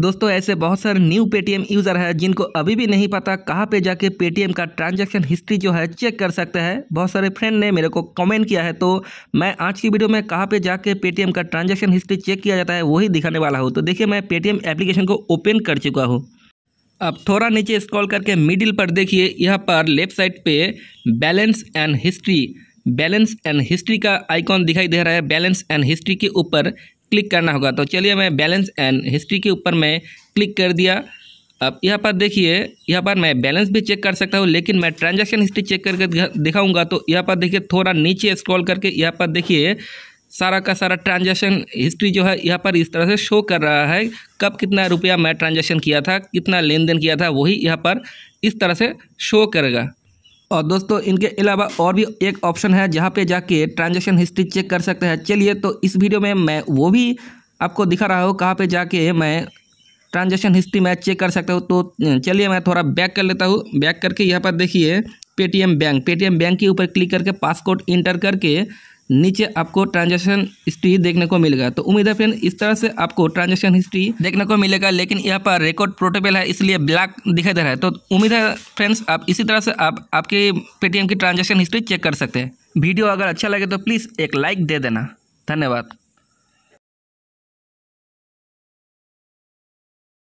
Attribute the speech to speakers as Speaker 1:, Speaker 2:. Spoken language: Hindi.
Speaker 1: दोस्तों ऐसे बहुत सारे न्यू पेटीएम यूज़र है जिनको अभी भी नहीं पता कहाँ पे जाके पेटीएम का ट्रांजैक्शन हिस्ट्री जो है चेक कर सकते हैं बहुत सारे फ्रेंड ने मेरे को कमेंट किया है तो मैं आज की वीडियो में कहाँ पे जाके पेटीएम का ट्रांजैक्शन हिस्ट्री चेक किया जाता है वही दिखाने वाला हूँ तो देखिए मैं पेटीएम एप्लीकेशन को ओपन कर चुका हूँ अब थोड़ा नीचे स्क्रॉल करके मिडिल पर देखिए यहाँ पर लेफ्ट साइड पे balance and history balance and history का आइकॉन दिखाई दे रहा है बैलेंस एंड हिस्ट्री के ऊपर क्लिक करना होगा तो चलिए मैं बैलेंस एंड हिस्ट्री के ऊपर मैं क्लिक कर दिया अब यहाँ पर देखिए यहाँ पर मैं बैलेंस भी चेक कर सकता हूँ लेकिन मैं ट्रांजैक्शन हिस्ट्री चेक करके दिखाऊंगा तो यहाँ पर देखिए थोड़ा नीचे स्क्रॉल करके यहाँ पर देखिए सारा का सारा ट्रांजैक्शन हिस्ट्री जो है यहाँ पर इस तरह से शो कर रहा है कब कितना रुपया मैं ट्रांजैक्शन किया था कितना लेन देन किया था वही यहाँ पर इस तरह से शो करेगा और दोस्तों इनके अलावा और भी एक ऑप्शन है जहाँ पे जाके ट्रांजेक्शन हिस्ट्री चेक कर सकते हैं चलिए तो इस वीडियो में मैं वो भी आपको दिखा रहा हूँ कहाँ पे जाके मैं ट्रांजेक्शन हिस्ट्री मैं चेक कर सकता हूँ तो चलिए मैं थोड़ा बैक कर लेता हूँ बैक करके यहाँ पर देखिए पेटीएम बैंक पेटीएम बैंक के ऊपर क्लिक करके पासकोड इंटर करके नीचे आपको ट्रांजेक्शन हिस्ट्री देखने को मिलेगा तो उम्मीद है फ्रेंड इस तरह से आपको ट्रांजेक्शन हिस्ट्री देखने को मिलेगा लेकिन यहाँ पर रिकॉर्ड प्रोटोकॉल है इसलिए ब्लैक दिखाई दे रहा है तो उम्मीद है फ्रेंड्स आप इसी तरह से आप आपके पेटीएम की ट्रांजेक्शन हिस्ट्री चेक कर सकते हैं वीडियो अगर अच्छा लगे तो प्लीज़ एक लाइक दे देना धन्यवाद